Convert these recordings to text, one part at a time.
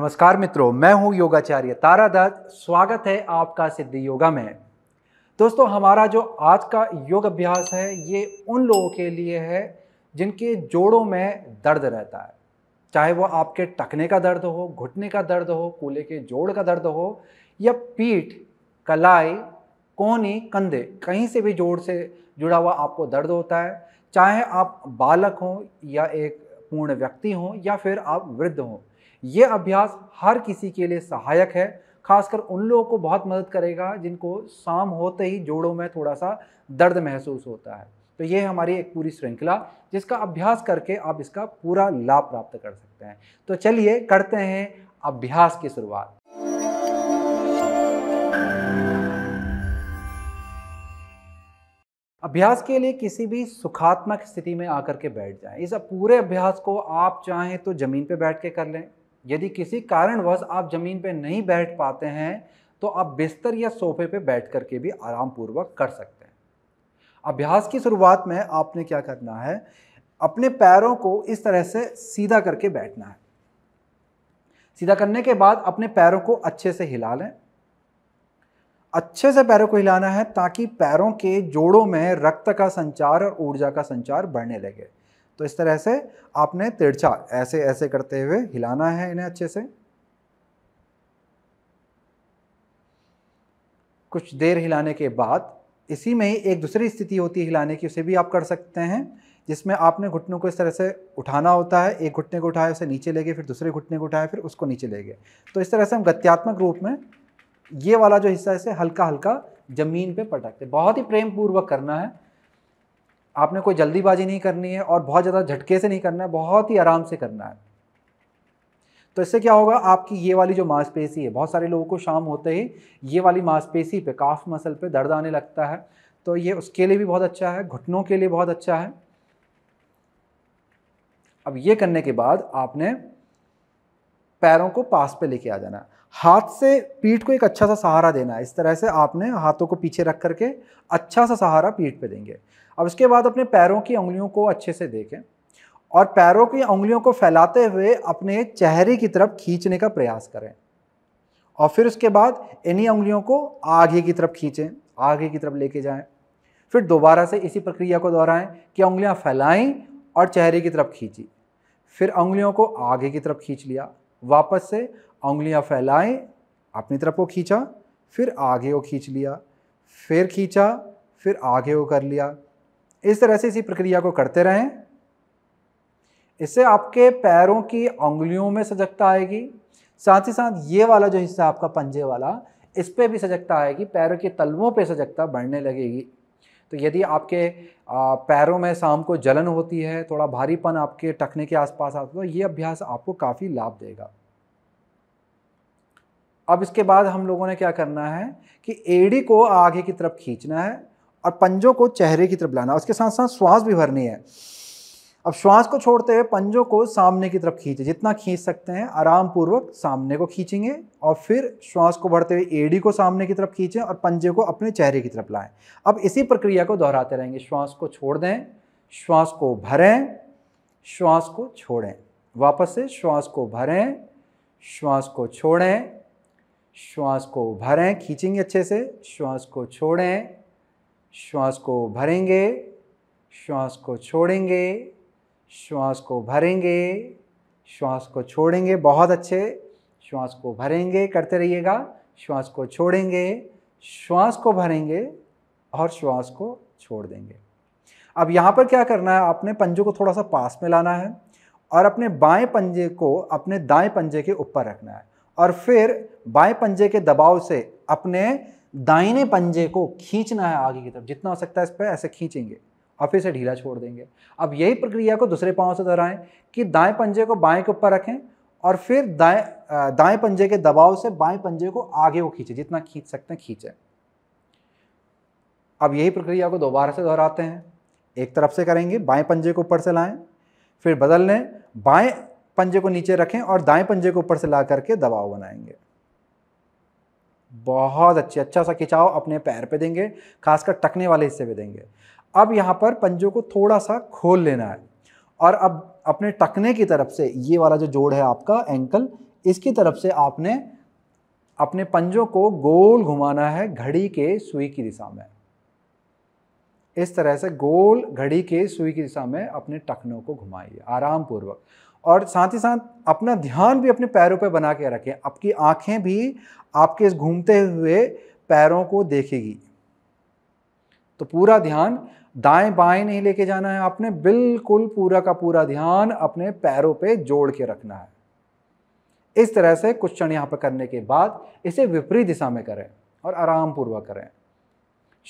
नमस्कार मित्रों मैं हूं योगाचार्य तारा दत्त स्वागत है आपका सिद्धि योगा में दोस्तों हमारा जो आज का योग अभ्यास है ये उन लोगों के लिए है जिनके जोड़ों में दर्द रहता है चाहे वो आपके टकने का दर्द हो घुटने का दर्द हो कूले के जोड़ का दर्द हो या पीठ कलाई कोहनी कंधे कहीं से भी जोड़ से जुड़ा हुआ आपको दर्द होता है चाहे आप बालक हों या एक पूर्ण व्यक्ति हों या फिर आप वृद्ध हों ये अभ्यास हर किसी के लिए सहायक है खासकर उन लोगों को बहुत मदद करेगा जिनको शाम होते ही जोड़ों में थोड़ा सा दर्द महसूस होता है तो ये हमारी एक पूरी श्रृंखला जिसका अभ्यास करके आप इसका पूरा लाभ प्राप्त कर सकते हैं तो चलिए करते हैं अभ्यास की शुरुआत अभ्यास के लिए किसी भी सुखात्मक स्थिति में आकर के बैठ जाएं इस पूरे अभ्यास को आप चाहें तो ज़मीन पर बैठ के कर लें यदि किसी कारणवश आप ज़मीन पर नहीं बैठ पाते हैं तो आप बिस्तर या सोफे पे बैठ करके भी आराम पूर्वक कर सकते हैं अभ्यास की शुरुआत में आपने क्या करना है अपने पैरों को इस तरह से सीधा करके बैठना है सीधा करने के बाद अपने पैरों को अच्छे से हिला लें अच्छे से पैरों को हिलाना है ताकि पैरों के जोड़ों में रक्त का संचार और ऊर्जा का संचार बढ़ने लगे तो इस तरह से आपने तिरछा ऐसे ऐसे करते हुए हिलाना है इन्हें अच्छे से कुछ देर हिलाने के बाद इसी में ही एक दूसरी स्थिति होती है हिलाने की उसे भी आप कर सकते हैं जिसमें आपने घुटनों को इस तरह से उठाना होता है एक घुटने को उठाया उसे नीचे ले गए फिर दूसरे घुटने को उठाया फिर उसको नीचे ले गए तो इस तरह से हम गत्यात्मक रूप में ये वाला जो हिस्सा है इसे हल्का हल्का ज़मीन पे पटकते बहुत ही प्रेम पूर्वक करना है आपने कोई जल्दीबाजी नहीं करनी है और बहुत ज़्यादा झटके से नहीं करना है बहुत ही आराम से करना है तो इससे क्या होगा आपकी ये वाली जो मांसपेशी है बहुत सारे लोगों को शाम होते ही ये वाली मांसपेशी पे काफ मसल पे दर्द आने लगता है तो ये उसके लिए भी बहुत अच्छा है घुटनों के लिए बहुत अच्छा है अब ये करने के बाद आपने पैरों को पास पे लेके आ जाना हाथ से पीठ को एक अच्छा सा सहारा देना है इस तरह से आपने हाथों को पीछे रख करके अच्छा सा सहारा पीठ पे देंगे अब इसके बाद अपने पैरों की उंगलियों को अच्छे से देखें और पैरों की उंगलियों को फैलाते हुए अपने चेहरे की तरफ खींचने का प्रयास करें और फिर उसके बाद इन्हीं उंगलियों को आगे की तरफ खींचें आगे की तरफ लेके जाएं फिर दोबारा से इसी प्रक्रिया को दोहराएं कि उंगलियां फैलाएं और चेहरे की तरफ खींची फिर उंगलियों को आगे की तरफ खींच लिया वापस से उंगलियां फैलाएं अपनी तरफ को खींचा फिर आगे को खींच लिया फिर खींचा फिर आगे को कर लिया इस तरह से इसी प्रक्रिया को करते रहें इससे आपके पैरों की उंगलियों में सजगता आएगी साथ ही साथ ये वाला जो हिस्सा आपका पंजे वाला इस पर भी सजगता आएगी पैरों के तलवों पे सजगता बढ़ने लगेगी तो यदि आपके पैरों में शाम को जलन होती है थोड़ा भारीपन आपके टखने के आसपास आता है तो ये अभ्यास आपको काफ़ी लाभ देगा अब इसके बाद हम लोगों ने क्या करना है कि एड़ी को आगे की तरफ खींचना है और पंजों को चेहरे की तरफ लाना उसके साथ साथ श्वास भी भरनी है अब श्वास को छोड़ते हुए पंजों को सामने की तरफ खींचे जितना खींच सकते हैं आराम पूर्वक सामने को खींचेंगे और फिर श्वास को भरते हुए एडी को सामने की तरफ खींचें और पंजे को अपने चेहरे की तरफ लाएं अब इसी प्रक्रिया को दोहराते रहेंगे श्वास को छोड़ दें श्वास को भरें श्वास को छोड़ें वापस से श्वास को भरें श्वास को छोड़ें श्वास को भरें खींचेंगे अच्छे से श्वास को छोड़ें श्वास को भरेंगे श्वास को छोड़ेंगे श्वास को भरेंगे श्वास को छोड़ेंगे बहुत अच्छे श्वास को भरेंगे करते रहिएगा श्वास को छोड़ेंगे श्वास को भरेंगे और श्वास को छोड़ देंगे अब यहाँ पर क्या करना है आपने पंजों को थोड़ा सा पास में लाना है और अपने बाएं पंजे को अपने दाएं पंजे के ऊपर रखना है और फिर बाएं पंजे के दबाव से अपने दाहिने पंजे को खींचना है आगे की तरफ जितना हो सकता है इस पर ऐसे खींचेंगे और फिर इसे ढीला छोड़ देंगे अब यही प्रक्रिया को दूसरे पाँव से दोहराएं कि दाएं पंजे को बाएं के ऊपर रखें और फिर दाएं दाएं पंजे के दबाव से बाएं पंजे को आगे को खींचे जितना खींच सकते हैं खींचें अब यही प्रक्रिया को दोबारा से दोहराते हैं एक तरफ से करेंगे बाएं पंजे को ऊपर से लाएं फिर बदल लें बाएं पंजे को नीचे रखें और दाएं पंजे को ऊपर से ला करके दबाव बनाएंगे बहुत अच्छे अच्छा सा खिंचाव अपने पैर पे देंगे खासकर टकने वाले हिस्से पे देंगे अब यहाँ पर पंजों को थोड़ा सा खोल लेना है और अब अपने टकने की तरफ से ये वाला जो जोड़ है आपका एंकल इसकी तरफ से आपने अपने पंजों को गोल घुमाना है घड़ी के सुई की दिशा में इस तरह से गोल घड़ी के सुई की दिशा में अपने टखनों को घुमाइए आराम पूर्वक और साथ ही साथ अपना ध्यान भी अपने पैरों पे बना के रखें आपकी आंखें भी आपके इस घूमते हुए पैरों को देखेगी तो पूरा ध्यान दाएं बाएं नहीं लेके जाना है आपने बिल्कुल पूरा का पूरा ध्यान अपने पैरों पे जोड़ के रखना है इस तरह से कुछ क्षण यहाँ पर करने के बाद इसे विपरीत दिशा में करें और आराम पूर्वक करें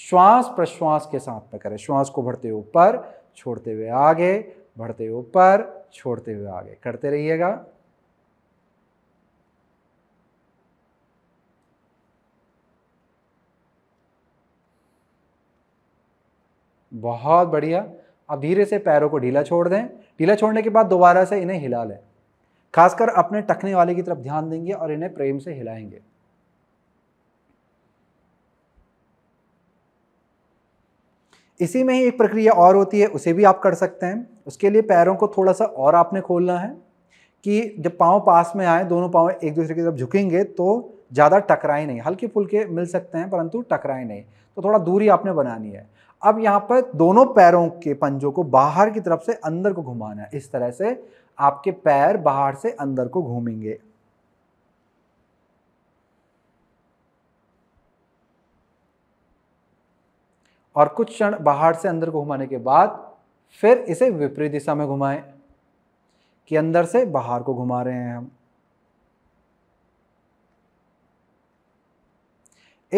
श्वास प्रश्वास के साथ में करें श्वास को भरते ऊपर छोड़ते हुए आगे बढ़ते ऊपर छोड़ते हुए आगे करते रहिएगा बहुत बढ़िया अब धीरे से पैरों को ढीला छोड़ दें ढीला छोड़ने के बाद दोबारा से इन्हें हिला लें खासकर अपने टकने वाले की तरफ ध्यान देंगे और इन्हें प्रेम से हिलाएंगे इसी में ही एक प्रक्रिया और होती है उसे भी आप कर सकते हैं उसके लिए पैरों को थोड़ा सा और आपने खोलना है कि जब पाँव पास में आए दोनों पाँव एक दूसरे की तरफ झुकेंगे तो ज़्यादा टकराए नहीं हल्के फुल्के मिल सकते हैं परंतु टकराए नहीं तो थोड़ा दूरी आपने बनानी है अब यहाँ पर दोनों पैरों के पंजों को बाहर की तरफ से अंदर को घुमाना है इस तरह से आपके पैर बाहर से अंदर को घूमेंगे और कुछ क्षण बाहर से अंदर को घुमाने के बाद फिर इसे विपरीत दिशा में घुमाएं कि अंदर से बाहर को घुमा रहे हैं हम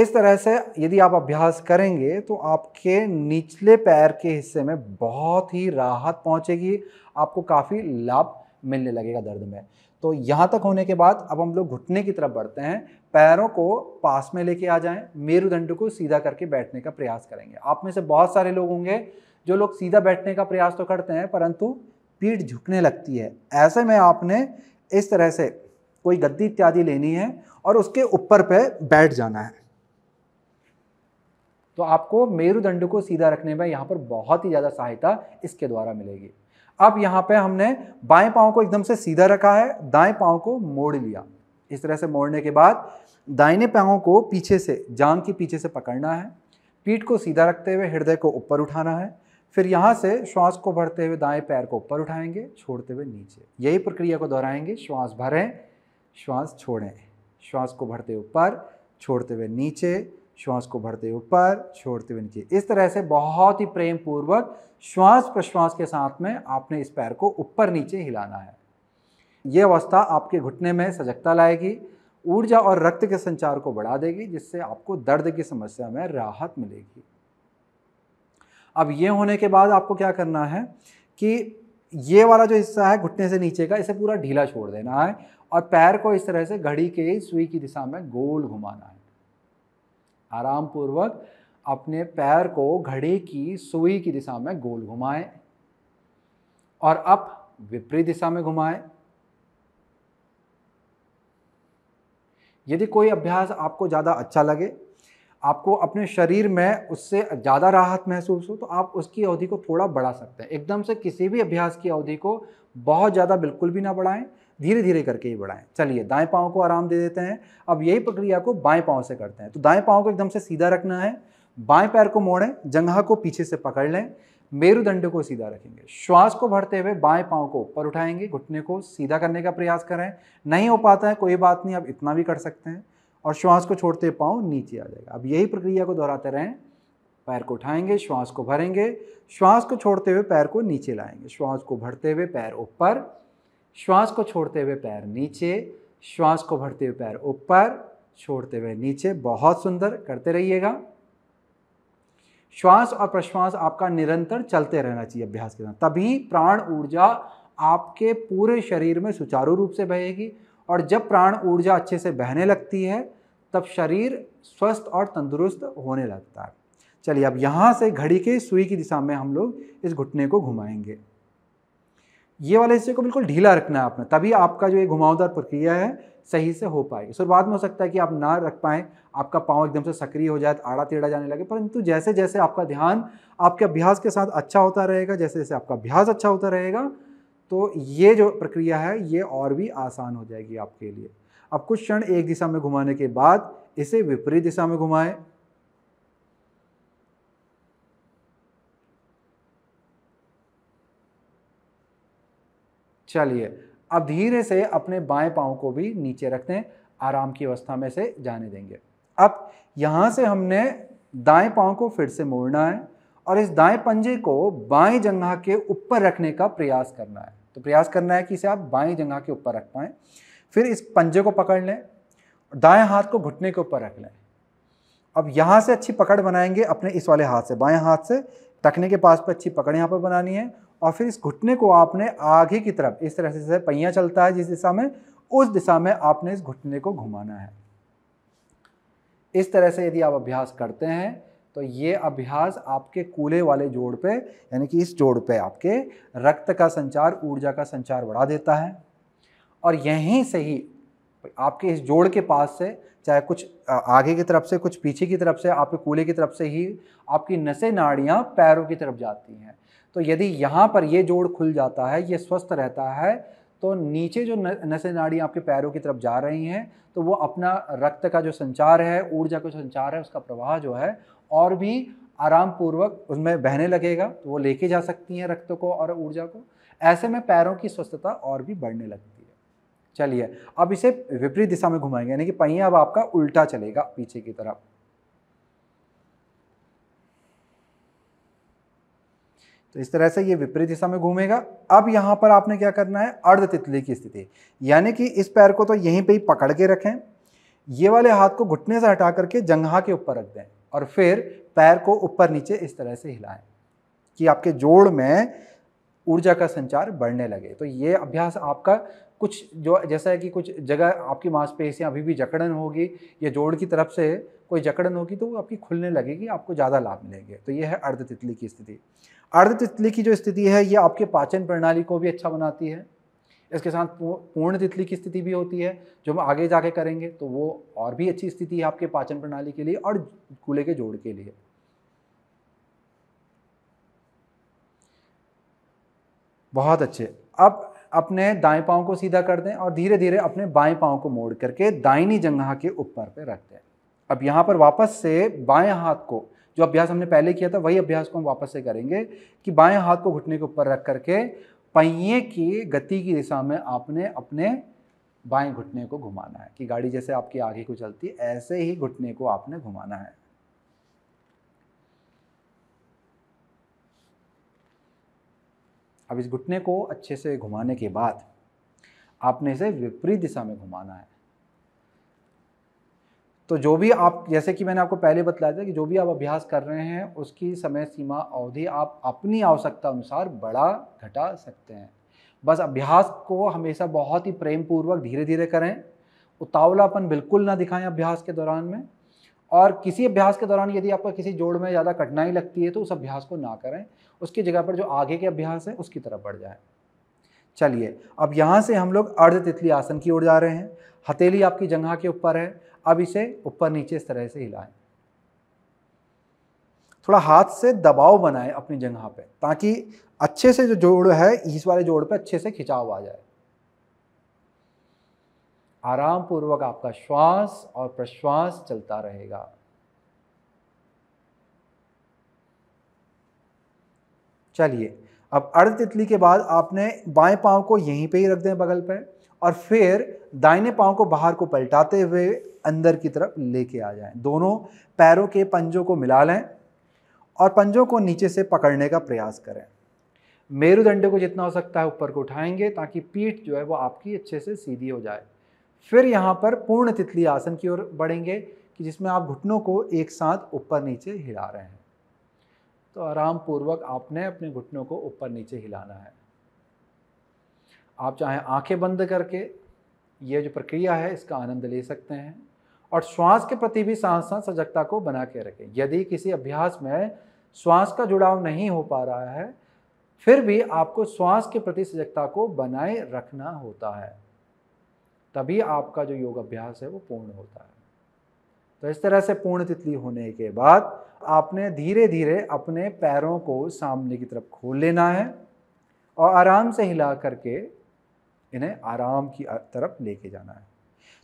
इस तरह से यदि आप अभ्यास करेंगे तो आपके निचले पैर के हिस्से में बहुत ही राहत पहुंचेगी आपको काफ़ी लाभ मिलने लगेगा दर्द में तो यहाँ तक होने के बाद अब हम लोग घुटने की तरफ बढ़ते हैं पैरों को पास में लेके आ जाएं मेरुदंड को सीधा करके बैठने का प्रयास करेंगे आप में से बहुत सारे लोग होंगे जो लोग सीधा बैठने का प्रयास तो करते हैं परंतु पीठ झुकने लगती है ऐसे में आपने इस तरह से कोई गद्दी इत्यादि लेनी है और उसके ऊपर पे बैठ जाना है तो आपको मेरुदंड को सीधा रखने में यहाँ पर बहुत ही ज़्यादा सहायता इसके द्वारा मिलेगी अब यहाँ पे हमने बाएं पाँव को एकदम से सीधा रखा है दाएं पाँव को मोड़ लिया इस तरह से मोड़ने के बाद दाहिने पाँव को पीछे से जांग के पीछे से पकड़ना है पीठ को सीधा रखते हुए हृदय को ऊपर उठाना है फिर यहाँ से श्वास को भरते हुए दाएं पैर को ऊपर उठाएंगे छोड़ते हुए नीचे यही प्रक्रिया को दोहराएंगे श्वास भरें श्वास छोड़ें श्वास को भरते ऊपर छोड़ते हुए नीचे श्वास को भरते ऊपर छोड़ते हुए नीचे इस तरह से बहुत ही प्रेम पूर्वक श्वास प्रश्वास के साथ में आपने इस पैर को ऊपर नीचे हिलाना है ये अवस्था आपके घुटने में सजगता लाएगी ऊर्जा और रक्त के संचार को बढ़ा देगी जिससे आपको दर्द की समस्या में राहत मिलेगी अब ये होने के बाद आपको क्या करना है कि ये वाला जो हिस्सा है घुटने से नीचे का इसे पूरा ढीला छोड़ देना है और पैर को इस तरह से घड़ी के सुई की दिशा में गोल घुमाना है आराम पूर्वक अपने पैर को घड़ी की सुई की दिशा में गोल घुमाएं और अप विपरीत दिशा में घुमाएं यदि कोई अभ्यास आपको ज़्यादा अच्छा लगे आपको अपने शरीर में उससे ज़्यादा राहत महसूस हो तो आप उसकी अवधि को थोड़ा बढ़ा सकते हैं एकदम से किसी भी अभ्यास की अवधि को बहुत ज़्यादा बिल्कुल भी ना बढ़ाएं धीरे धीरे करके ही बढ़ाएं चलिए दाएं पाँव को आराम दे देते हैं अब यही प्रक्रिया को बाएं पाँव से करते हैं तो दाएं पाँव को एकदम से सीधा रखना है बाएं पैर को मोड़ें जंगा को पीछे से पकड़ लें मेरुदंड को सीधा रखेंगे श्वास को भरते हुए बाएं पाँव को ऊपर उठाएंगे घुटने को सीधा करने का प्रयास करें नहीं हो पाता है कोई बात नहीं आप इतना भी कर सकते हैं और श्वास को छोड़ते पाँव नीचे आ जाएगा अब यही प्रक्रिया को दोहराते रहें पैर को उठाएंगे श्वास को भरेंगे श्वास को छोड़ते हुए पैर को नीचे लाएंगे श्वास को भरते हुए पैर ऊपर श्वास को छोड़ते हुए पैर नीचे श्वास को भरते हुए पैर ऊपर छोड़ते हुए नीचे बहुत सुंदर करते रहिएगा श्वास और प्रश्वास आपका निरंतर चलते रहना चाहिए अभ्यास के साथ तभी प्राण ऊर्जा आपके पूरे शरीर में सुचारू रूप से बहेगी और जब प्राण ऊर्जा अच्छे से बहने लगती है तब शरीर स्वस्थ और तंदुरुस्त होने लगता है चलिए अब यहाँ से घड़ी के सुई की दिशा में हम लोग इस घुटने को घुमाएंगे ये वाले हिस्से को बिल्कुल ढीला रखना है आपने तभी आपका जो ये घुमावदार प्रक्रिया है सही से हो पाएगी शुरुआत में हो सकता है कि आप ना रख पाएँ आपका पाँव एकदम से सक्रिय हो जाए आड़ा तेड़ा जाने लगे परंतु जैसे जैसे आपका ध्यान आपके अभ्यास के साथ अच्छा होता रहेगा जैसे जैसे आपका अभ्यास अच्छा होता रहेगा तो ये जो प्रक्रिया है ये और भी आसान हो जाएगी आपके लिए अब कुछ क्षण एक दिशा में घुमाने के बाद इसे विपरीत दिशा में घुमाएं चलिए अब धीरे से अपने बाएं पांव को भी नीचे रखते हैं आराम की अवस्था में से जाने देंगे अब यहां से हमने दाएं पांव को फिर से मोड़ना है और इस दाएं पंजे को बाएं जंघा के ऊपर रखने का प्रयास करना है तो प्रयास करना है कि इसे आप बाएं जंगा के ऊपर रख पाएं फिर इस पंजे को पकड़ लें दाएं हाथ को घुटने के ऊपर रख लें अब यहाँ से अच्छी पकड़ बनाएंगे अपने इस वाले हाथ से बाएं हाथ से टखने के पास पर अच्छी पकड़ यहाँ पर बनानी है और फिर इस घुटने को आपने आगे की तरफ इस तरह से पहिया चलता है जिस दिशा में उस दिशा में आपने इस घुटने को घुमाना है इस तरह से यदि आप अभ्यास करते हैं तो ये अभ्यास आपके कूले वाले जोड़ पे यानी कि इस जोड़ पे आपके रक्त का संचार ऊर्जा का संचार बढ़ा देता है और यहीं से ही आपके इस जोड़ के पास से चाहे कुछ आगे की तरफ से कुछ पीछे की तरफ से आपके कूले की तरफ से ही आपकी नसें नाड़ियाँ पैरों की तरफ जाती हैं तो यदि यहाँ पर ये जोड़ खुल जाता है ये स्वस्थ रहता है तो नीचे जो नसें नाड़ियाँ आपके पैरों की तरफ जा रही हैं तो वो अपना रक्त का जो संचार है ऊर्जा का संचार है उसका प्रवाह जो है और भी आराम पूर्वक उसमें बहने लगेगा तो वो लेके जा सकती हैं रक्त को और ऊर्जा को ऐसे में पैरों की स्वस्थता और भी बढ़ने लगती है चलिए अब इसे विपरीत दिशा में घुमाएंगे यानी कि पहिया अब आपका उल्टा चलेगा पीछे की तरफ तो इस तरह से ये विपरीत दिशा में घूमेगा अब यहाँ पर आपने क्या करना है अर्ध तितली की स्थिति यानी कि इस पैर को तो यहीं पे ही पकड़ के रखें ये वाले हाथ को घुटने से हटा करके जंघा के ऊपर रख दें और फिर पैर को ऊपर नीचे इस तरह से हिलाएं कि आपके जोड़ में ऊर्जा का संचार बढ़ने लगे तो ये अभ्यास आपका कुछ जो जैसा है कि कुछ जगह आपकी मांसपेशियाँ अभी भी जकड़न होगी या जोड़ की तरफ से कोई जकड़न होगी तो वो आपकी खुलने लगेगी आपको ज़्यादा लाभ मिलेंगे तो ये है अर्ध तितली की स्थिति अर्ध तितली की जो स्थिति है ये आपके पाचन प्रणाली को भी अच्छा बनाती है इसके साथ पूर्ण तितली की स्थिति भी होती है जो हम आगे जाके करेंगे तो वो और भी अच्छी स्थिति है आपके पाचन प्रणाली के लिए और कूले के जोड़ के लिए बहुत अच्छे अब अपने दाएं पाँव को सीधा कर दें और धीरे धीरे अपने बाएं पाँव को मोड़ करके दाइनी जंगा के ऊपर पे रख दें अब यहाँ पर वापस से बाएं हाथ को जो अभ्यास हमने पहले किया था वही अभ्यास को हम वापस से करेंगे कि बाएं हाथ को घुटने के ऊपर रख करके पहिए की गति की दिशा में आपने अपने बाएं घुटने को घुमाना है कि गाड़ी जैसे आपकी आगे को चलती है ऐसे ही घुटने को आपने घुमाना है अब इस घुटने को अच्छे से घुमाने के बाद आपने इसे विपरीत दिशा में घुमाना है तो जो भी आप जैसे कि मैंने आपको पहले बताया था कि जो भी आप अभ्यास कर रहे हैं उसकी समय सीमा अवधि आप अपनी आवश्यकता अनुसार बड़ा घटा सकते हैं बस अभ्यास को हमेशा बहुत ही प्रेम पूर्वक धीरे धीरे करें उतावलापन बिल्कुल ना दिखाएं अभ्यास के दौरान में और किसी अभ्यास के दौरान यदि आपका किसी जोड़ में ज़्यादा कठिनाई लगती है तो उस अभ्यास को ना करें उसकी जगह पर जो आगे के अभ्यास हैं उसकी तरफ बढ़ जाए चलिए अब यहाँ से हम लोग अर्ध तितली आसन की ओर जा रहे हैं हथेली आपकी जंघा के ऊपर है अब इसे ऊपर नीचे इस तरह से हिलाएं थोड़ा हाथ से दबाव बनाए अपनी जगह पे ताकि अच्छे से जो जोड़ है इस वाले जोड़ पे अच्छे से खिंचाव आ जाए आराम पूर्वक आपका श्वास और प्रश्वास चलता रहेगा चलिए अब अर्ध तितली के बाद आपने बाएं पांव को यहीं पे ही रख दें बगल पे और फिर दाहिने पाँव को बाहर को पलटाते हुए अंदर की तरफ लेके आ जाएं दोनों पैरों के पंजों को मिला लें और पंजों को नीचे से पकड़ने का प्रयास करें मेरुदंड को जितना हो सकता है ऊपर को उठाएंगे ताकि पीठ जो है वो आपकी अच्छे से सीधी हो जाए फिर यहाँ पर पूर्ण तितली आसन की ओर बढ़ेंगे कि जिसमें आप घुटनों को एक साथ ऊपर नीचे हिला रहे हैं तो आराम पूर्वक आपने अपने घुटनों को ऊपर नीचे हिलाना है आप चाहें आंखें बंद करके ये जो प्रक्रिया है इसका आनंद ले सकते हैं और श्वास के प्रति भी सांस सजगता को बना के रखें यदि किसी अभ्यास में श्वास का जुड़ाव नहीं हो पा रहा है फिर भी आपको श्वास के प्रति सजगता को बनाए रखना होता है तभी आपका जो योग अभ्यास है वो पूर्ण होता है तो इस तरह से पूर्ण तितली होने के बाद आपने धीरे धीरे अपने पैरों को सामने की तरफ खोल लेना है और आराम से हिला करके इन्हें आराम की तरफ लेके जाना है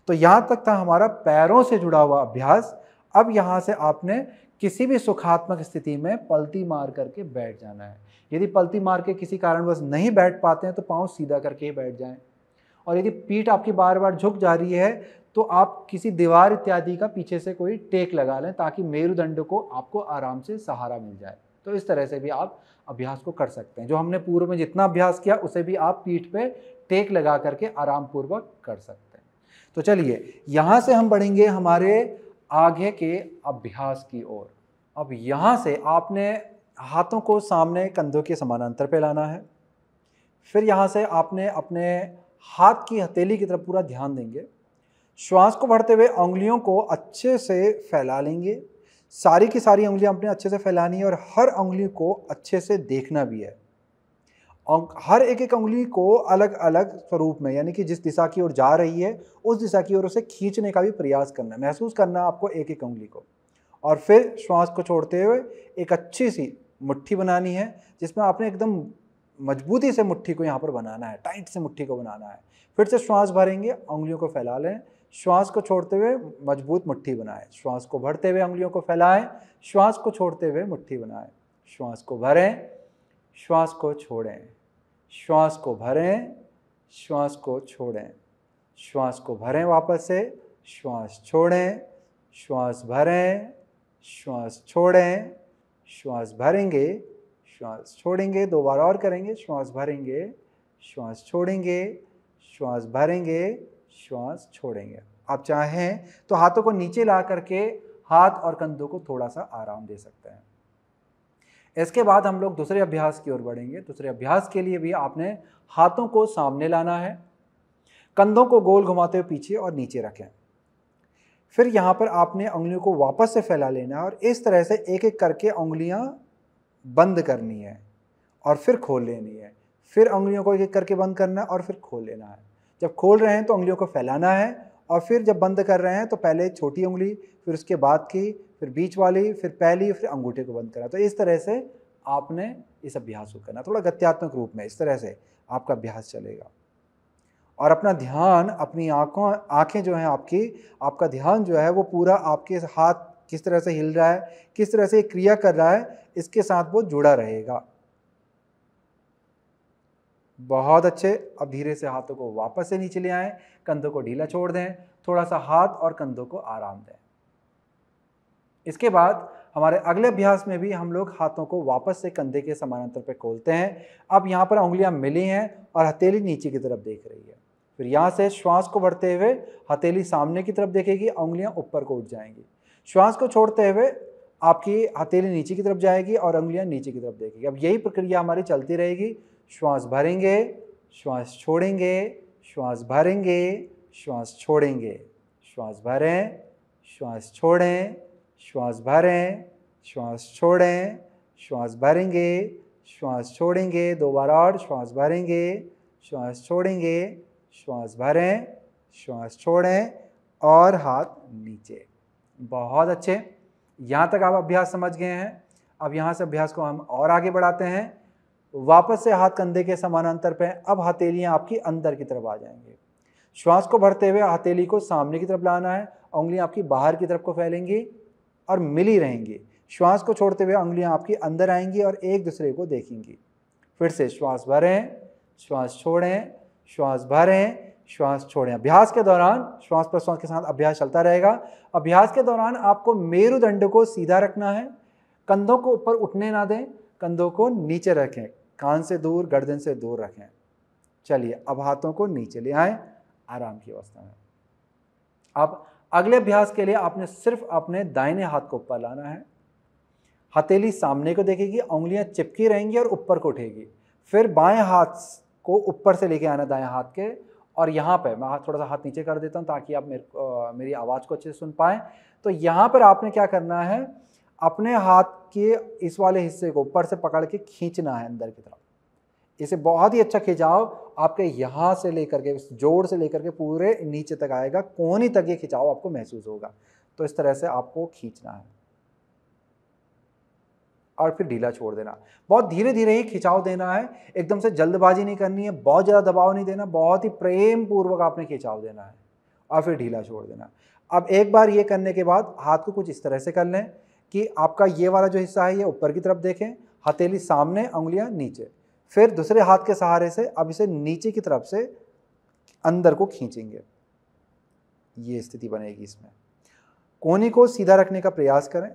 तो यहाँ तक था हमारा पैरों से जुड़ा हुआ अभ्यास अब यहाँ से आपने किसी भी सुखात्मक स्थिति में पलती मार करके बैठ जाना है यदि पलती मार के किसी कारणवश नहीं बैठ पाते हैं तो पाँव सीधा करके ही बैठ जाएं और यदि पीठ आपकी बार बार झुक जा रही है तो आप किसी दीवार इत्यादि का पीछे से कोई टेक लगा लें ताकि मेरुदंड को आपको आराम से सहारा मिल जाए तो इस तरह से भी आप अभ्यास को कर सकते हैं जो हमने पूर्व में जितना अभ्यास किया उसे भी आप पीठ पे टेक लगा करके आराम पूर्वक कर सकते हैं तो चलिए यहाँ से हम बढ़ेंगे हमारे आगे के अभ्यास की ओर अब यहाँ से आपने हाथों को सामने कंधों के समानांतर पे लाना है फिर यहाँ से आपने अपने हाथ की हथेली की तरफ पूरा ध्यान देंगे श्वास को भरते हुए उंगलियों को अच्छे से फैला लेंगे सारी की सारी उंगलियां अपने अच्छे से फैलानी है और हर उंगली को अच्छे से देखना भी है हर एक एक उंगली को अलग अलग स्वरूप में यानी कि जिस दिशा की ओर जा रही है उस दिशा की ओर उसे खींचने का भी प्रयास करना महसूस करना आपको एक एक उंगली को और फिर श्वास को छोड़ते हुए एक अच्छी सी मुट्ठी बनानी है जिसमें आपने एकदम मजबूती से मुट्ठी को यहाँ पर बनाना है टाइट से मुट्ठी को बनाना है फिर से श्वास भरेंगे उंगलियों को फैला लें श्वास को छोड़ते हुए मजबूत मुट्ठी बनाएं श्वास को भरते हुए उंगलियों को फैलाएं श्वास को छोड़ते हुए मुट्ठी बनाएं श्वास को भरें श्वास को छोड़ें श्वास को भरें श्वास को छोड़ें श्वास को भरें वापस से श्वास छोड़ें श्वास भरें श्वास छोड़ें श्वास भरेंगे श्वास छोड़ेंगे दो बार और करेंगे श्वास भरेंगे श्वास छोड़ेंगे श्वास भरेंगे श्वास छोड़ेंगे आप चाहें तो हाथों को नीचे ला करके हाथ और कंधों को थोड़ा सा आराम दे सकते हैं इसके बाद हम लोग दूसरे अभ्यास की ओर बढ़ेंगे दूसरे अभ्यास के लिए भी आपने हाथों को सामने लाना है कंधों को गोल घुमाते हुए पीछे और नीचे रखें फिर यहाँ पर आपने उंगलियों को वापस से फैला लेना है और इस तरह से एक एक करके उंगलियाँ बंद करनी है और फिर खोल लेनी है फिर उंगलियों को एक एक करके बंद करना है और फिर खोल लेना है जब खोल रहे हैं तो उंगलियों को फैलाना है और फिर जब बंद कर रहे हैं तो पहले छोटी उंगली फिर उसके बाद की फिर बीच वाली फिर पहली फिर अंगूठे को बंद करा तो इस तरह से आपने इस अभ्यास को करना थोड़ा गत्यात्मक रूप में इस तरह से आपका अभ्यास चलेगा और अपना ध्यान अपनी आँखों आँखें जो हैं आपकी आपका ध्यान जो है वो पूरा आपके हाथ किस तरह से हिल रहा है किस तरह से क्रिया कर रहा है इसके साथ वो जुड़ा रहेगा बहुत अच्छे अब धीरे से हाथों को वापस से नीचे ले आएँ कंधों को ढीला छोड़ दें थोड़ा सा हाथ और कंधों को आराम दें इसके बाद हमारे अगले अभ्यास में भी हम लोग हाथों को वापस से कंधे के समानांतर पर खोलते हैं अब यहाँ पर उंगलियाँ मिली हैं और हथेली नीचे की तरफ देख रही है फिर यहाँ से श्वास को भरते हुए हथेली सामने की तरफ देखेगी उंगलियाँ ऊपर को उठ जाएंगी श्वास को छोड़ते हुए आपकी हथेली नीचे की तरफ जाएगी और उंगलियाँ नीचे की तरफ देखेगी अब यही प्रक्रिया हमारी चलती रहेगी श्वास भरेंगे श्वास छोड़ेंगे श्वास भरेंगे श्वास छोड़ेंगे श्वास भरें श्वास छोड़ें श्वास भरें श्वास छोड़ें श्वास भरेंगे श्वास छोड़ेंगे दो बार और श्वास भरेंगे श्वास छोड़ेंगे श्वास भरें श्वास छोड़ें और हाथ नीचे बहुत अच्छे यहाँ तक आप अभ्यास समझ गए हैं अब यहाँ से अभ्यास को हम और आगे बढ़ाते हैं वापस से हाथ कंधे के समानांतर पे अब हथेलियाँ आपकी अंदर की तरफ आ जाएंगी श्वास को भरते हुए हथेली को सामने की तरफ लाना है उंगलियाँ आपकी बाहर की तरफ को फैलेंगी और मिली रहेंगी श्वास को छोड़ते हुए उंगलियाँ आपकी अंदर आएंगी और एक दूसरे को देखेंगी फिर से श्वास भरें श्वास छोड़ें श्वास भरें श्वास छोड़ें अभ्यास के दौरान श्वास प्रश्वास के साथ अभ्यास चलता रहेगा अभ्यास के दौरान आपको मेरुदंड को सीधा रखना है कंधों को ऊपर उठने ना दें कंधों को नीचे रखें कान से दूर गर्दन से दूर रखें चलिए अब हाथों को नीचे ले आए आराम की अवस्था में अब अगले अभ्यास के लिए आपने सिर्फ अपने दाहिने हाथ को ऊपर लाना है हथेली सामने को देखेगी उंगलियां चिपकी रहेंगी और ऊपर को उठेगी फिर बाएं हाथ को ऊपर से लेके आना दाएं हाथ के और यहाँ पे मैं थोड़ा सा हाथ नीचे कर देता हूँ ताकि आप मेरे मेरी आवाज़ को अच्छे से सुन पाएँ तो यहाँ पर आपने क्या करना है अपने हाथ के इस वाले हिस्से को ऊपर से पकड़ के खींचना है अंदर की तरफ इसे बहुत ही अच्छा खिंचाव आपके यहाँ से लेकर के जोड़ से लेकर के पूरे नीचे तक आएगा कोहनी तक ये खिंचाव आपको महसूस होगा तो इस तरह से आपको खींचना है और फिर ढीला छोड़ देना बहुत धीरे धीरे ही खिंचाव देना है एकदम से जल्दबाजी नहीं करनी है बहुत ज़्यादा दबाव नहीं देना बहुत ही प्रेम पूर्वक आपने खिंचाव देना है और फिर ढीला छोड़ देना अब एक बार ये करने के बाद हाथ को कुछ इस तरह से कर लें कि आपका ये वाला जो हिस्सा है ये ऊपर की तरफ देखें हथेली सामने उंगलियां नीचे फिर दूसरे हाथ के सहारे से अब इसे नीचे की तरफ से अंदर को खींचेंगे ये स्थिति बनेगी इसमें कोहनी को सीधा रखने का प्रयास करें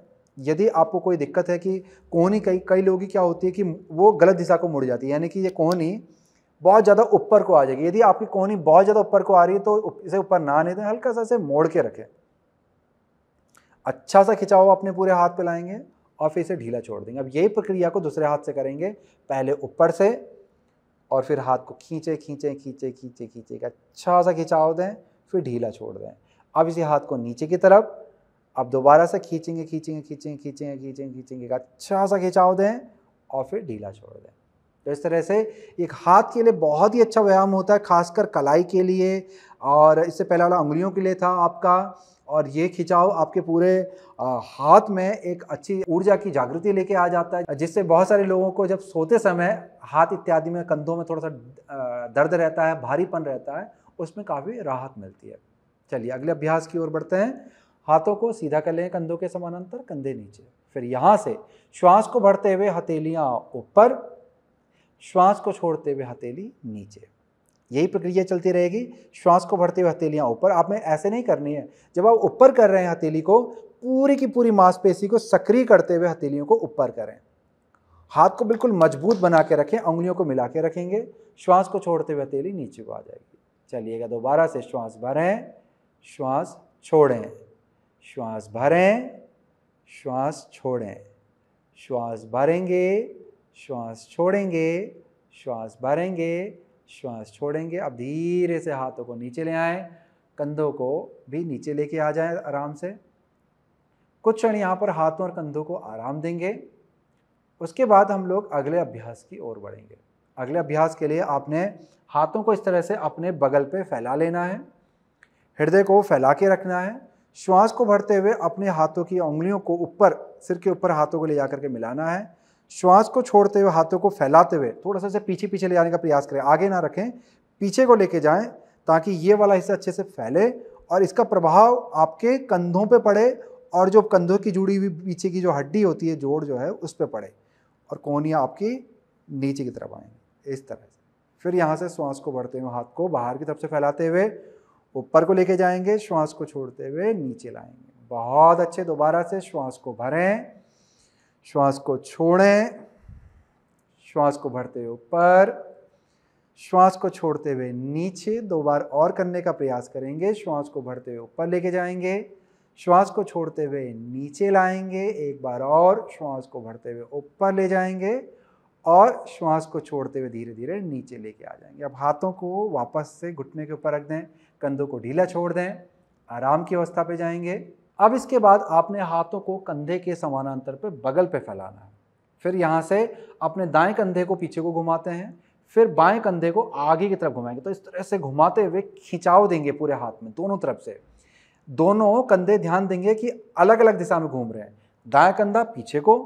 यदि आपको कोई दिक्कत है कि कोहनी कई कई लोगों की क्या होती है कि वो गलत दिशा को मुड़ जाती है यानी कि ये कोहनी बहुत ज़्यादा ऊपर को आ जाएगी यदि आपकी कोहनी बहुत ज़्यादा ऊपर को आ रही है तो इसे ऊपर ना आने दें हल्का सा इसे मोड़ के रखें अच्छा सा खिंचाव अपने पूरे हाथ पे लाएंगे और फिर इसे ढीला छोड़ देंगे अब यही प्रक्रिया को दूसरे हाथ से करेंगे पहले ऊपर से और फिर हाथ को खींचे खींचे खींचे खींचे खींचे अच्छा सा खिंचाव दें फिर ढीला छोड़ दें अब इसी हाथ को नीचे की तरफ अब दोबारा से खींचेंगे खींचेंगे खींचेंगे खींचेंगे खींचेंगे खींचेंगे अच्छा सा खिंचाव दें और फिर ढीला छोड़ दें तो इस तरह से एक हाथ के लिए बहुत ही अच्छा व्यायाम होता है खासकर कलाई के लिए और इससे पहला वाला उंगलियों के लिए था आपका और ये खिंचाव आपके पूरे हाथ में एक अच्छी ऊर्जा की जागृति लेके आ जाता है जिससे बहुत सारे लोगों को जब सोते समय हाथ इत्यादि में कंधों में थोड़ा सा दर्द रहता है भारीपन रहता है उसमें काफ़ी राहत मिलती है चलिए अगले अभ्यास की ओर बढ़ते हैं हाथों को सीधा कर लें कंधों के समानांतर कंधे नीचे फिर यहाँ से श्वास को भरते हुए हथेलियाँ ऊपर श्वास को छोड़ते हुए हथेली नीचे यही प्रक्रिया चलती रहेगी श्वास को भरते हुए हथेलियाँ ऊपर आप में ऐसे नहीं करनी है जब आप ऊपर कर रहे हैं हथेली को पूरी की पूरी मांसपेशी को सक्रिय करते हुए हथेलियों को ऊपर करें हाथ को बिल्कुल मजबूत बना के रखें उंगलियों को मिला के रखेंगे श्वास को छोड़ते हुए हथेली नीचे को आ जाएगी चलिएगा दोबारा से श्वास भरें श्वास छोड़ें श्वास भरें श्वास छोड़ें श्वास भरेंगे श्वास छोड़ेंगे श्वास भरेंगे श्वास छोड़ेंगे अब धीरे से हाथों को नीचे ले आए कंधों को भी नीचे लेके आ जाए आराम से कुछ क्षण यहाँ पर हाथों और कंधों को आराम देंगे उसके बाद हम लोग अगले अभ्यास की ओर बढ़ेंगे अगले अभ्यास के लिए आपने हाथों को इस तरह से अपने बगल पे फैला लेना है हृदय को फैला के रखना है श्वास को भरते हुए अपने हाथों की उंगलियों को ऊपर सिर के ऊपर हाथों को ले जा करके मिलाना है श्वास को छोड़ते हुए हाथों को फैलाते हुए थोड़ा सा पीछे पीछे ले जाने का प्रयास करें आगे ना रखें पीछे को लेके जाएं ताकि ये वाला हिस्सा अच्छे से फैले और इसका प्रभाव आपके कंधों पे पड़े और जो कंधों की जुड़ी हुई पीछे की जो हड्डी होती है जोड़ जो है उस पर पड़े और कोहनियाँ आपकी नीचे की तरफ आएँ इस तरह से फिर यहाँ से श्वास को बढ़ते हुए हाथ को बाहर की तरफ से फैलाते हुए ऊपर को लेके जाएंगे श्वास को छोड़ते हुए नीचे लाएंगे बहुत अच्छे दोबारा से श्वास को भरें श्वास को छोड़ें श्वास को भरते हुए ऊपर श्वास को छोड़ते हुए नीचे दो बार और करने का प्रयास करेंगे श्वास को भरते हुए ऊपर लेके जाएंगे श्वास को छोड़ते हुए नीचे लाएंगे एक बार और श्वास को भरते हुए ऊपर ले जाएंगे और श्वास को छोड़ते हुए धीरे धीरे नीचे लेके आ जाएंगे अब हाथों को वापस से घुटने के ऊपर रख दें कंधों को ढीला छोड़ दें आराम की अवस्था पे जाएंगे अब इसके बाद आपने हाथों को कंधे के समानांतर पर बगल पे फैलाना है फिर यहाँ से अपने दाएं कंधे को पीछे को घुमाते हैं फिर बाएं कंधे को आगे की तरफ घुमाएंगे तो इस तरह से घुमाते हुए खिंचाव देंगे पूरे हाथ में दोनों तरफ से दोनों कंधे ध्यान देंगे कि अलग अलग दिशा में घूम रहे हैं दाएं कंधा पीछे को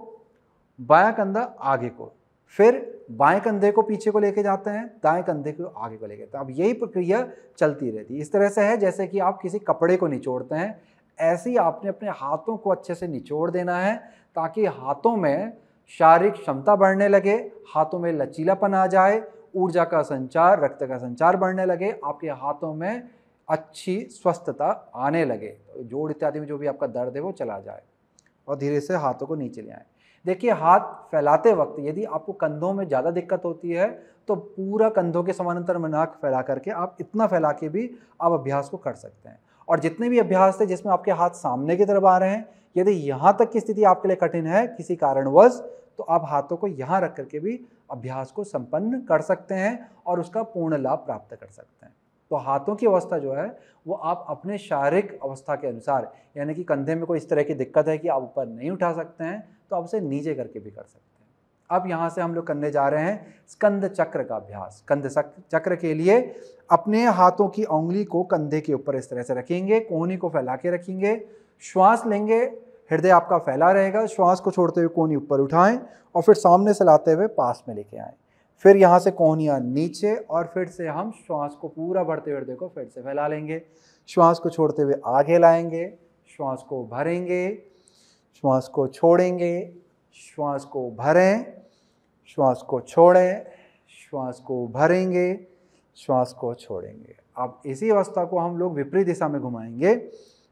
बाया कंधा आगे को फिर बाएं कंधे को पीछे को लेके जाते हैं दाएं कंधे को आगे को लेके जाते हैं अब यही प्रक्रिया चलती रहती है इस तरह से है जैसे कि आप किसी कपड़े को निचोड़ते हैं ऐसे ही आपने अपने हाथों को अच्छे से निचोड़ देना है ताकि हाथों में शारीरिक क्षमता बढ़ने लगे हाथों में लचीलापन आ जाए ऊर्जा का संचार रक्त का संचार बढ़ने लगे आपके हाथों में अच्छी स्वस्थता आने लगे तो जोड़ इत्यादि में जो भी आपका दर्द है वो चला जाए और धीरे से हाथों को नीचे ले आए देखिए हाथ फैलाते वक्त यदि आपको कंधों में ज़्यादा दिक्कत होती है तो पूरा कंधों के समानांतर मनाक फैला करके आप इतना फैला के भी आप अभ्यास को कर सकते हैं और जितने भी अभ्यास थे जिसमें आपके हाथ सामने की तरफ आ रहे हैं यदि यहाँ तक की स्थिति आपके लिए कठिन है किसी कारणवश तो आप हाथों को यहाँ रख करके भी अभ्यास को संपन्न कर सकते हैं और उसका पूर्ण लाभ प्राप्त कर सकते हैं तो हाथों की अवस्था जो है वो आप अपने शारीरिक अवस्था के अनुसार यानी कि कंधे में कोई इस तरह की दिक्कत है कि आप ऊपर नहीं उठा सकते हैं तो आप उसे नीचे करके भी कर सकते हैं अब यहाँ से हम लोग करने जा रहे हैं स्कंद चक्र का अभ्यास स्कंद चक्र के लिए अपने हाथों की उंगली को कंधे के ऊपर इस तरह से रखेंगे कोहनी को फैला के रखेंगे श्वास लेंगे हृदय आपका फैला रहेगा श्वास को छोड़ते हुए कोहनी ऊपर उठाएं और फिर सामने से लाते हुए पास में लेके आएं फिर यहाँ से कोहनियाँ नीचे और फिर से हम श्वास को पूरा भरते हृदय को फिर से फैला लेंगे श्वास को छोड़ते हुए आगे लाएंगे श्वास को भरेंगे श्वास को छोड़ेंगे श्वास को भरें श्वास को छोड़ें श्वास को भरेंगे श्वास को छोड़ेंगे अब इसी अवस्था को हम लोग विपरीत दिशा में घुमाएंगे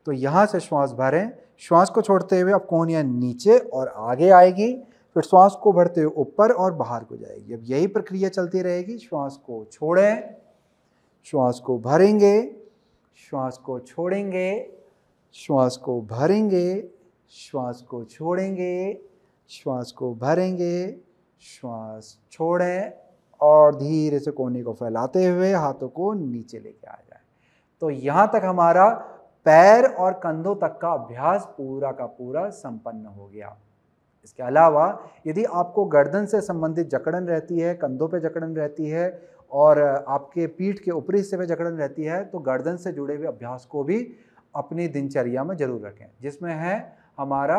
तो यहाँ से श्वास भरें श्वास को छोड़ते हुए अब कोहनिया नीचे और आगे आएगी फिर श्वास को भरते हुए ऊपर और बाहर को जाएगी अब यही प्रक्रिया चलती रहेगी श्वास को छोड़ें श्वास को भरेंगे श्वास को छोड़ेंगे श्वास को भरेंगे श्वास को छोड़ेंगे श्वास को भरेंगे श्वास छोड़ें और धीरे से कोने को फैलाते हुए हाथों को नीचे लेके आ जाए तो यहाँ तक हमारा पैर और कंधों तक का अभ्यास पूरा का पूरा संपन्न हो गया इसके अलावा यदि आपको गर्दन से संबंधित जकड़न रहती है कंधों पे जकड़न रहती है और आपके पीठ के ऊपरी हिस्से पे जकड़न रहती है तो गर्दन से जुड़े हुए अभ्यास को भी अपनी दिनचर्या में जरूर रखें जिसमें है हमारा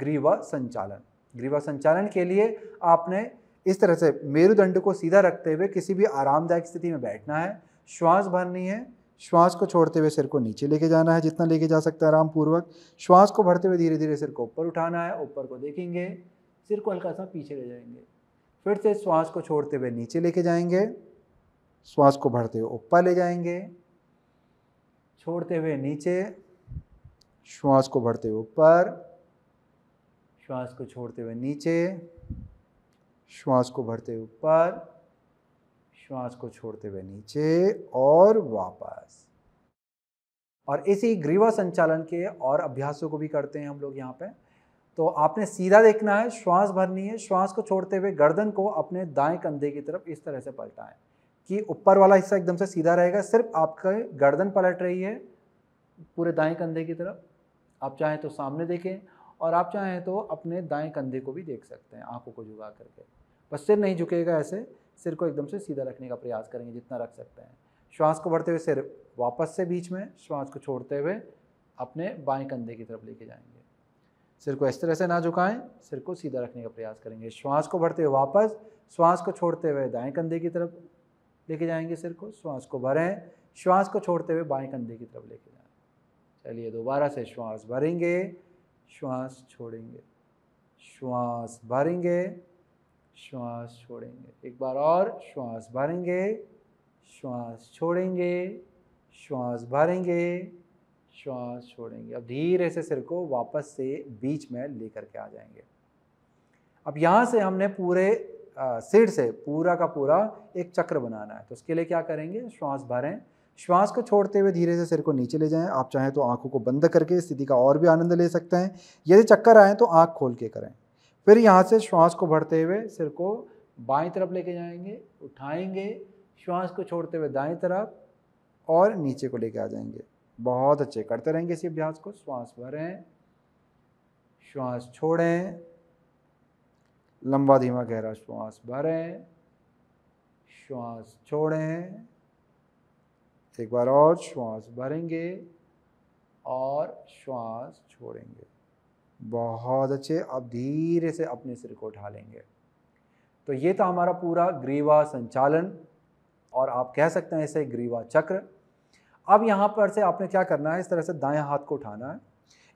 ग्रीवा संचालन ग्रीवा संचालन के लिए आपने इस तरह से मेरुदंड को सीधा रखते हुए किसी भी आरामदायक स्थिति में बैठना है श्वास भरनी है श्वास को छोड़ते हुए सिर को नीचे लेके जाना है जितना लेके जा सकता है आराम पूर्वक श्वास को भरते हुए धीरे धीरे सिर को ऊपर उठाना है ऊपर को देखेंगे सिर को हल्का सा पीछे ले जाएंगे फिर से श्वास को छोड़ते हुए नीचे लेके जाएंगे श्वास को भरते हुए ऊपर ले जाएंगे छोड़ते हुए नीचे श्वास को भरते हुए ऊपर श्वास को छोड़ते हुए नीचे श्वास को भरते ऊपर श्वास को छोड़ते हुए नीचे और वापस और इसी ग्रीवा संचालन के और अभ्यासों को भी करते हैं हम लोग यहाँ पे तो आपने सीधा देखना है श्वास भरनी है श्वास को छोड़ते हुए गर्दन को अपने दाएं कंधे की तरफ इस तरह से पलटाएं कि ऊपर वाला हिस्सा एकदम से सीधा रहेगा सिर्फ आपका गर्दन पलट रही है पूरे दाएं कंधे की तरफ आप चाहें तो सामने देखें और आप चाहें तो अपने दाएं कंधे को भी देख सकते हैं आंखों को झुका करके बस सिर नहीं झुकेगा ऐसे सिर को एकदम से सीधा रखने का प्रयास करेंगे जितना रख सकते हैं श्वास को बढ़ते हुए सिर वापस से बीच में श्वास को छोड़ते हुए अपने बाएं कंधे की तरफ लेके जाएंगे सिर को इस तरह से ना झुकाएं सिर को सीधा रखने का प्रयास करेंगे श्वास को भरते हुए वापस श्वास को छोड़ते हुए दाएं कंधे की तरफ लेके जाएंगे सिर को श्वास को भरें श्वास को छोड़ते हुए बाएं कंधे की तरफ लेके जाएं चलिए दोबारा से श्वास भरेंगे श्वास छोड़ेंगे श्वास भरेंगे श्वास छोड़ेंगे एक बार और श्वास भरेंगे श्वास छोड़ेंगे श्वास भरेंगे श्वास छोड़ेंगे अब धीरे से सिर को वापस से बीच में लेकर के आ जाएंगे अब यहाँ से हमने पूरे सिर से पूरा का पूरा एक चक्र बनाना है तो उसके लिए क्या करेंगे श्वास भरें श्वास को छोड़ते हुए धीरे से सिर को नीचे ले जाएं आप चाहें तो आंखों को बंद करके स्थिति का और भी आनंद ले सकते हैं यदि चक्कर आए तो आंख खोल के करें फिर यहाँ से श्वास को भरते हुए सिर को बाई तरफ लेके जाएंगे उठाएंगे श्वास को छोड़ते हुए दाएं तरफ और नीचे को लेके आ जाएंगे बहुत अच्छे करते रहेंगे इसी अभ्यास को श्वास भरें श्वास छोड़ें लंबा धीमा गहरा श्वास भरें श्वास छोड़ें एक बार और श्वास भरेंगे और श्वास छोड़ेंगे बहुत अच्छे अब धीरे से अपने सिर को उठा लेंगे तो ये था हमारा पूरा ग्रीवा संचालन और आप कह सकते हैं इसे ग्रीवा चक्र अब यहाँ पर से आपने क्या करना है इस तरह से दाएं हाथ को उठाना है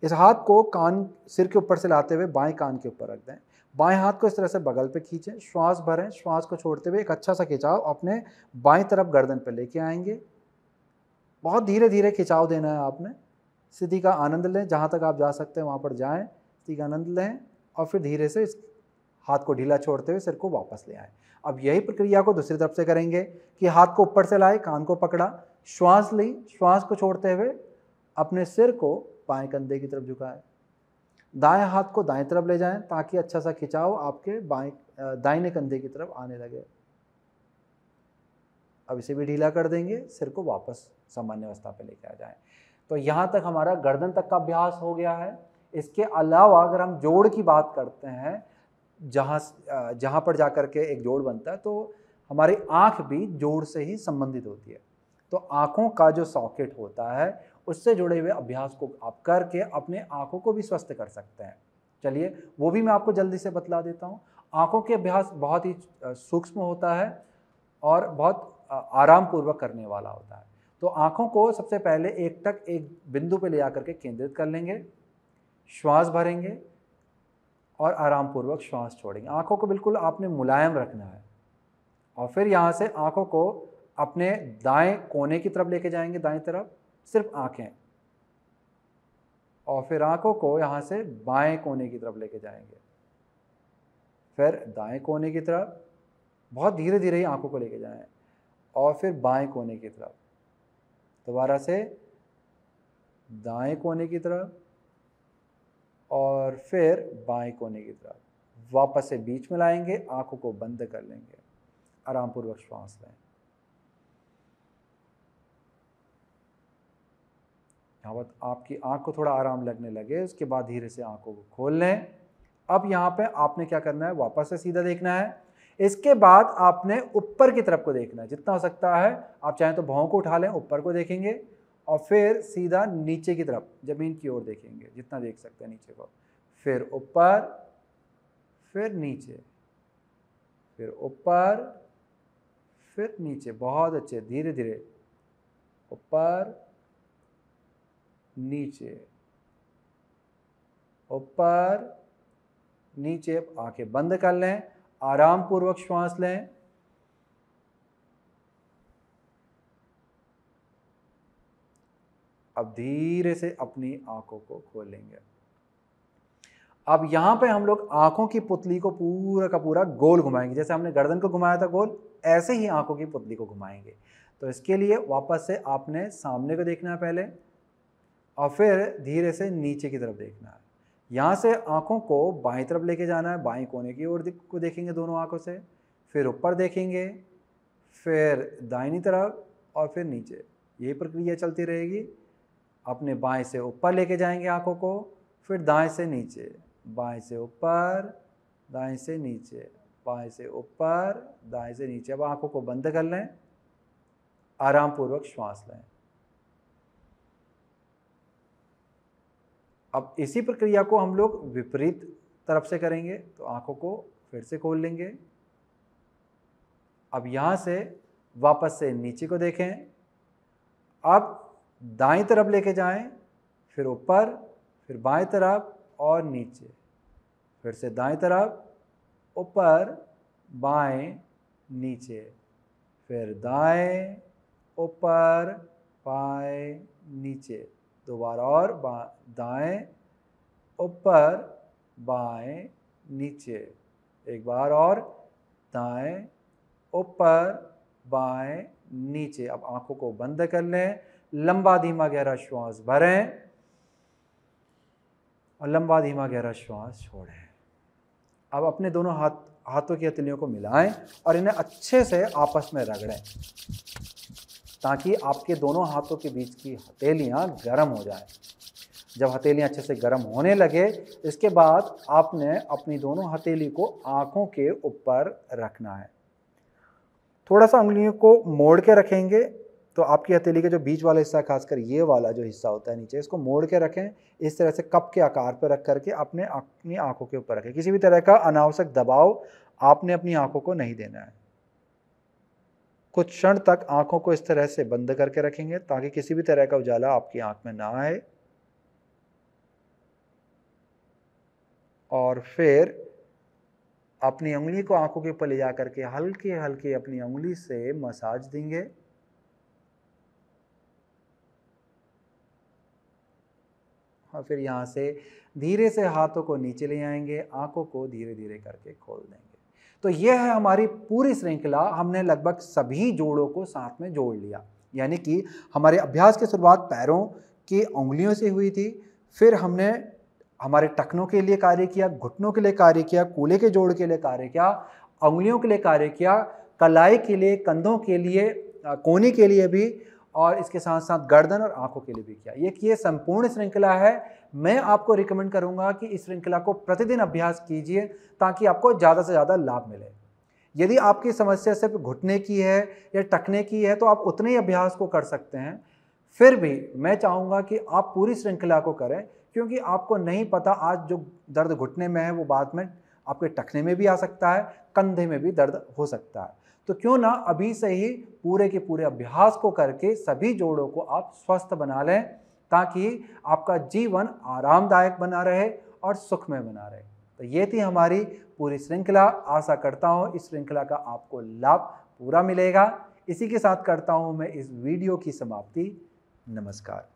इस हाथ को कान सिर के ऊपर से लाते हुए बाएं कान के ऊपर रख दें बाएं हाथ को इस तरह से बगल पे खींचें श्वास भरें श्वास को छोड़ते हुए एक अच्छा सा खिंचाव अपने बाएं तरफ गर्दन पर लेके आएंगे बहुत धीरे धीरे खिंचाव देना है आपने स्थिति का आनंद लें जहाँ तक आप जा सकते हैं वहाँ पर जाएँ स्थिति का आनंद लें और फिर धीरे से इस हाथ को ढीला छोड़ते हुए सिर को वापस ले आएँ अब यही प्रक्रिया को दूसरी तरफ से करेंगे कि हाथ को ऊपर से लाए कान को पकड़ा श्वास ली श्वास को छोड़ते हुए अपने सिर को बाएं कंधे की तरफ झुकाएं दाएं हाथ को दाएं तरफ ले जाएं ताकि अच्छा सा खिंचाव आपके बाएं दाहिने कंधे की तरफ आने लगे अब इसे भी ढीला कर देंगे सिर को वापस सामान्य अवस्था पर लेके आ जाएं तो यहाँ तक हमारा गर्दन तक का अभ्यास हो गया है इसके अलावा अगर हम जोड़ की बात करते हैं जहाँ जहाँ पर जा कर के एक जोड़ बनता है तो हमारी आँख भी जोड़ से ही संबंधित होती है तो आँखों का जो सॉकेट होता है उससे जुड़े हुए अभ्यास को आप करके अपने आँखों को भी स्वस्थ कर सकते हैं चलिए वो भी मैं आपको जल्दी से बतला देता हूँ आँखों के अभ्यास बहुत ही सूक्ष्म होता है और बहुत आराम पूर्वक करने वाला होता है तो आँखों को सबसे पहले एक तक एक बिंदु पे ले आकर के केंद्रित कर लेंगे श्वास भरेंगे और आरामपूर्वक श्वास छोड़ेंगे आँखों को बिल्कुल आपने मुलायम रखना है और फिर यहाँ से आँखों को अपने दाएं कोने की तरफ लेके जाएंगे दाएं तरफ सिर्फ आँखें और फिर आंखों को यहाँ से बाएं कोने की तरफ लेके जाएंगे फिर दाएं कोने की तरफ बहुत धीरे धीरे ही आँखों को लेके जाएं और फिर बाएं कोने की तरफ दोबारा से दाएं कोने की तरफ और फिर बाएं कोने की तरफ वापस से बीच में लाएंगे आंखों को बंद कर लेंगे आरामपूर्वक श्वास लें यहाँ पर आपकी आंख को थोड़ा आराम लगने लगे उसके बाद धीरे से आंखों को खोल लें अब यहाँ पे आपने क्या करना है वापस से सीधा देखना है इसके बाद आपने ऊपर की तरफ को देखना है जितना हो सकता है आप चाहें तो भावों को उठा लें ऊपर को देखेंगे और फिर सीधा नीचे की तरफ ज़मीन की ओर देखेंगे जितना देख सकते हैं नीचे को फिर ऊपर फिर नीचे फिर ऊपर फिर नीचे बहुत अच्छे धीरे धीरे ऊपर नीचे ऊपर नीचे आंखें बंद कर लें आराम पूर्वक श्वास लें अब धीरे से अपनी आंखों को खोलेंगे अब यहां पे हम लोग आंखों की पुतली को पूरा का पूरा गोल घुमाएंगे जैसे हमने गर्दन को घुमाया था गोल ऐसे ही आंखों की पुतली को घुमाएंगे तो इसके लिए वापस से आपने सामने को देखना है पहले और फिर धीरे से नीचे की तरफ देखना है यहाँ से आँखों को बाई तरफ लेके जाना है बाई कोने की ओर को देखेंगे दोनों आँखों से फिर ऊपर देखेंगे फिर दाहिनी तरफ और फिर नीचे यही प्रक्रिया चलती रहेगी अपने बाएं से ऊपर लेके जाएंगे आँखों को फिर दाएं से नीचे बाएं से ऊपर दाएं से नीचे बाएं से ऊपर दाएं से नीचे अब आँखों को बंद कर लें आरामपूर्वक श्वास लें अब इसी प्रक्रिया को हम लोग विपरीत तरफ से करेंगे तो आँखों को फिर से खोल लेंगे अब यहाँ से वापस से नीचे को देखें अब दाएं तरफ लेके जाएं, फिर ऊपर फिर बाएं तरफ और नीचे फिर से दाएं तरफ ऊपर बाएं नीचे फिर दाएं ऊपर बाएं नीचे दोबारा और दाएं ऊपर बाएं नीचे एक बार और दाएं ऊपर बाएं नीचे अब आंखों को बंद कर लें लंबा धीमा गहरा श्वास भरें और लंबा धीमा गहरा श्वास छोड़ें अब अपने दोनों हाथ हाथों की हथेलियों को मिलाएं और इन्हें अच्छे से आपस में रगड़ें ताकि आपके दोनों हाथों के बीच की हथेलियाँ गर्म हो जाए जब हथेलियाँ अच्छे से गर्म होने लगे इसके बाद आपने अपनी दोनों हथेली को आँखों के ऊपर रखना है थोड़ा सा उंगलियों को मोड़ के रखेंगे तो आपकी हथेली का जो बीच वाला हिस्सा खासकर ये वाला जो हिस्सा होता है नीचे इसको मोड़ के रखें इस तरह से कप के आकार पर रख करके अपने अपनी आँखों के ऊपर रखें किसी भी तरह का अनावश्यक दबाव आपने अपनी आँखों को नहीं देना है कुछ क्षण तक आंखों को इस तरह से बंद करके रखेंगे ताकि किसी भी तरह का उजाला आपकी आंख में ना आए और फिर अपनी उंगली को आंखों के ऊपर ले जा करके हल्के हल्के अपनी उंगली से मसाज देंगे और फिर यहाँ से धीरे से हाथों को नीचे ले आएंगे आंखों को धीरे धीरे करके खोल देंगे तो ये है हमारी पूरी श्रृंखला हमने लगभग सभी जोड़ों को साथ में जोड़ लिया यानी कि हमारे अभ्यास की शुरुआत पैरों की उंगलियों से हुई थी फिर हमने हमारे टखनों के लिए कार्य किया घुटनों के लिए कार्य किया कूले के जोड़ के लिए कार्य किया उंगलियों के लिए कार्य किया कलाई के लिए कंधों के लिए कोने के लिए भी और इसके साथ साथ गर्दन और आंखों के लिए भी किया ये ये संपूर्ण श्रृंखला है मैं आपको रिकमेंड करूंगा कि इस श्रृंखला को प्रतिदिन अभ्यास कीजिए ताकि आपको ज़्यादा से ज़्यादा लाभ मिले यदि आपकी समस्या सिर्फ घुटने की है या टकने की है तो आप उतने ही अभ्यास को कर सकते हैं फिर भी मैं चाहूँगा कि आप पूरी श्रृंखला को करें क्योंकि आपको नहीं पता आज जो दर्द घुटने में है वो बाद में आपके टखने में भी आ सकता है कंधे में भी दर्द हो सकता है तो क्यों ना अभी से ही पूरे के पूरे अभ्यास को करके सभी जोड़ों को आप स्वस्थ बना लें ताकि आपका जीवन आरामदायक बना रहे और सुखमय बना रहे तो ये थी हमारी पूरी श्रृंखला आशा करता हूँ इस श्रृंखला का आपको लाभ पूरा मिलेगा इसी के साथ करता हूँ मैं इस वीडियो की समाप्ति नमस्कार